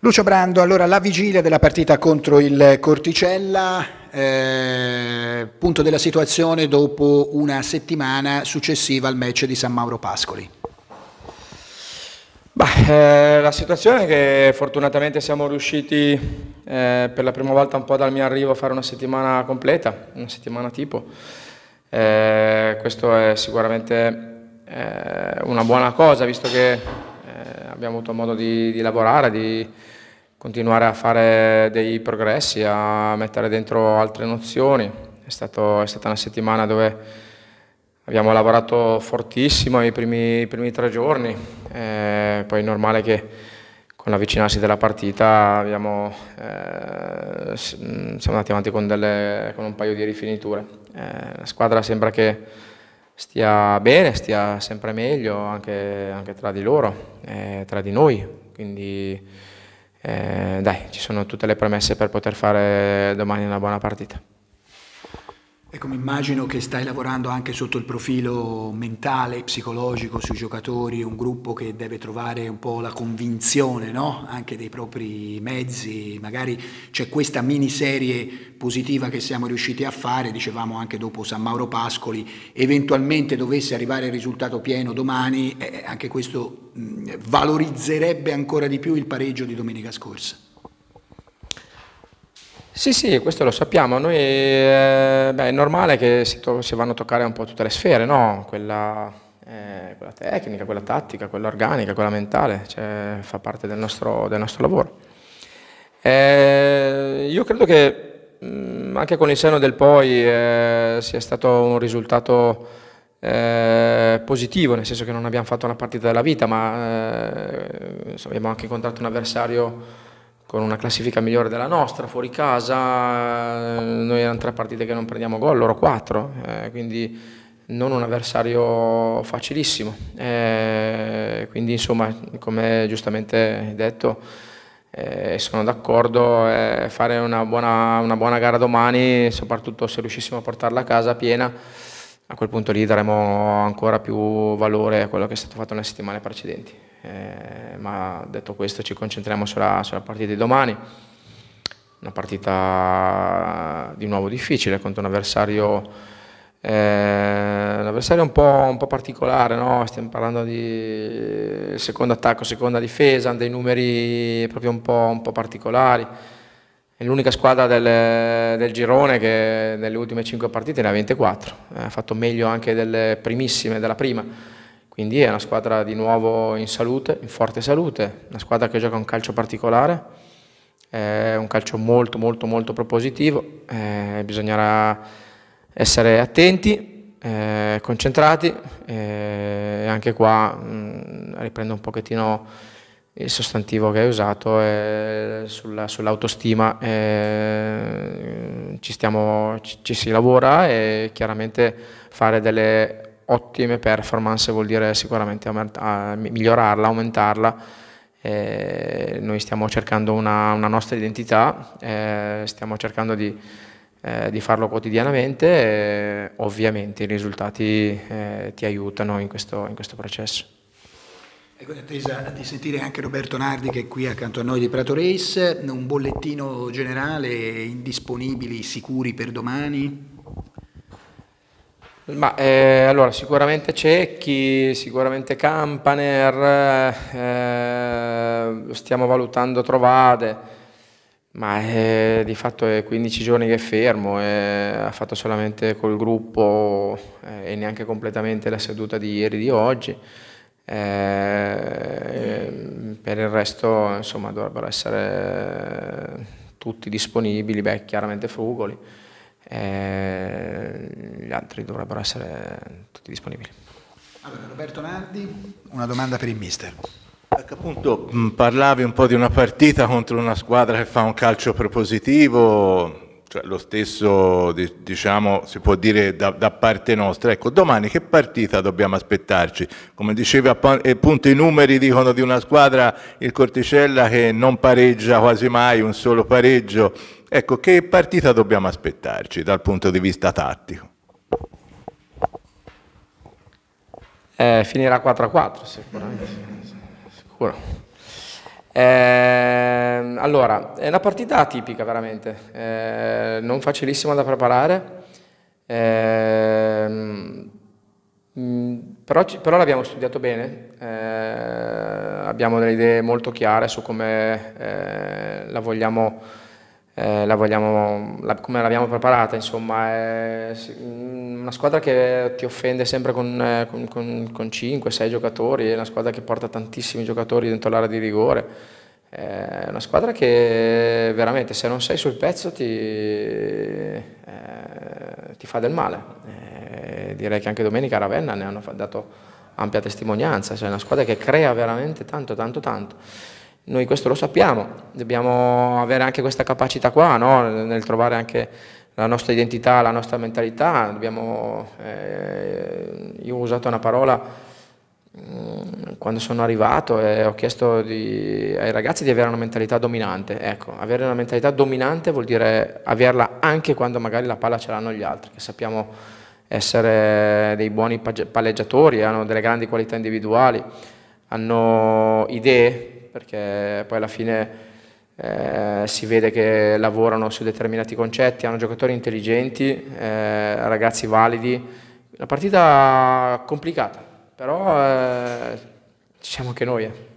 Lucio Brando, allora la vigilia della partita contro il Corticella, eh, punto della situazione dopo una settimana successiva al match di San Mauro Pascoli. Beh, eh, la situazione è che fortunatamente siamo riusciti eh, per la prima volta un po' dal mio arrivo a fare una settimana completa, una settimana tipo. Eh, questo è sicuramente eh, una buona cosa visto che abbiamo avuto modo di, di lavorare, di continuare a fare dei progressi, a mettere dentro altre nozioni. È, stato, è stata una settimana dove abbiamo lavorato fortissimo i primi, i primi tre giorni, eh, poi è normale che con l'avvicinarsi della partita abbiamo, eh, siamo andati avanti con, delle, con, un paio di rifiniture. Eh, la squadra sembra che stia bene, stia sempre meglio anche, anche tra di loro, eh, tra di noi. Quindi eh, dai, ci sono tutte le premesse per poter fare domani una buona partita. Ecco, immagino che stai lavorando anche sotto il profilo mentale, psicologico sui giocatori, un gruppo che deve trovare un po' la convinzione no? anche dei propri mezzi, magari c'è questa miniserie positiva che siamo riusciti a fare, dicevamo anche dopo San Mauro Pascoli, eventualmente dovesse arrivare il risultato pieno domani, eh, anche questo mh, mm, valorizzerebbe ancora di più il pareggio di domenica scorsa. Sì, sì, questo lo sappiamo. Noi, eh, beh, è normale che si, si, vanno a toccare un po' tutte le sfere, no? quella, eh, quella, tecnica, quella tattica, quella organica, quella mentale, cioè, fa parte del nostro, del nostro lavoro. Eh, io credo che mh, mm, anche con il seno del poi eh, sia stato un risultato eh, positivo, nel senso che non abbiamo fatto una partita della vita, ma eh, insomma, abbiamo anche incontrato un avversario con una classifica migliore della nostra, fuori casa, eh, noi erano tre partite che non prendiamo gol, loro quattro, eh, quindi non un avversario facilissimo. Eh, quindi insomma, come giustamente detto, eh, sono d'accordo, eh, fare una buona, una buona gara domani, soprattutto se riuscissimo a portarla a casa piena, a quel punto lì daremo ancora più valore a quello che è stato fatto nelle settimane precedenti. Eh, ma detto questo ci concentriamo sulla, sulla, partita di domani, una partita di nuovo difficile contro un avversario, eh, un, avversario un, po', un, po', particolare, no? stiamo parlando di secondo attacco, seconda difesa, dei numeri proprio un po', un po particolari. È l'unica squadra del, del, girone che nelle ultime 5 partite ne ha 24, ha fatto meglio anche delle primissime, della prima, quindi è una squadra di nuovo in salute, in forte salute, una squadra che gioca un calcio particolare, è un calcio molto molto molto propositivo, eh, bisognerà essere attenti, eh, concentrati eh, e anche qua mh, mm, riprendo un pochettino il sostantivo che hai usato è sulla, sull'autostima, eh, ci, stiamo, ci, ci, si lavora e chiaramente fare delle ottime performance vuol dire sicuramente migliorarla, aumentarla. Eh, noi stiamo cercando una, una nostra identità, stiamo cercando di, eh, di farlo quotidianamente e ovviamente i risultati eh, ti aiutano in questo, in questo processo. Ecco, in attesa di sentire anche Roberto Nardi che è qui accanto a noi di Prato Race, un bollettino generale, indisponibili, sicuri per domani? Ma, eh, allora, sicuramente Cecchi, sicuramente Campaner, eh, stiamo valutando Trovade, ma eh, di fatto è 15 giorni che è fermo, eh, ha fatto solamente col gruppo eh, e neanche completamente la seduta di ieri di oggi. Eh, per il resto insomma, dovrebbero essere tutti disponibili, beh chiaramente frugoli, eh, gli altri dovrebbero essere tutti disponibili. Allora, Roberto Nardi, una domanda per il mister. Ecco, appunto, parlavi un po' di una partita contro una squadra che fa un calcio propositivo, cioè lo stesso diciamo, si può dire da, da, parte nostra, ecco domani che partita dobbiamo aspettarci? Come diceva eh, appunto i numeri dicono di una squadra, il Corticella che non pareggia quasi mai, un solo pareggio, ecco che partita dobbiamo aspettarci dal punto di vista tattico? Eh, finirà 4 a 4 sicuramente, sicuro. Eh Ehm, allora, è una partita atipica veramente, eh, non facilissima da preparare, eh, però, però l'abbiamo studiato bene, eh, abbiamo delle idee molto chiare su come ehm, la vogliamo, eh, la vogliamo la, come l'abbiamo preparata, insomma è una squadra che ti offende sempre con, con, con, con 5-6 giocatori, è una squadra che porta tantissimi giocatori dentro l'area di rigore, è una squadra che veramente se non sei sul pezzo ti, eh, ti fa del male. Eh, direi che anche domenica Ravenna ne hanno dato ampia testimonianza, cioè è una squadra che crea veramente tanto, tanto, tanto. Noi questo lo sappiamo, dobbiamo avere anche questa capacità qua, no? nel trovare anche la nostra identità, la nostra mentalità. Dobbiamo, eh, io ho usato una parola Mm, quando sono arrivato e eh, ho chiesto di, ai ragazzi di avere una mentalità dominante. Ecco, avere una mentalità dominante vuol dire averla anche quando magari la palla ce l'hanno gli altri, che sappiamo essere dei buoni palleggiatori, hanno delle grandi qualità individuali, hanno idee, perché poi alla fine eh, si vede che lavorano su determinati concetti, hanno giocatori intelligenti, eh, ragazzi validi. Una partita complicata, però eh, diciamo che noia. Eh.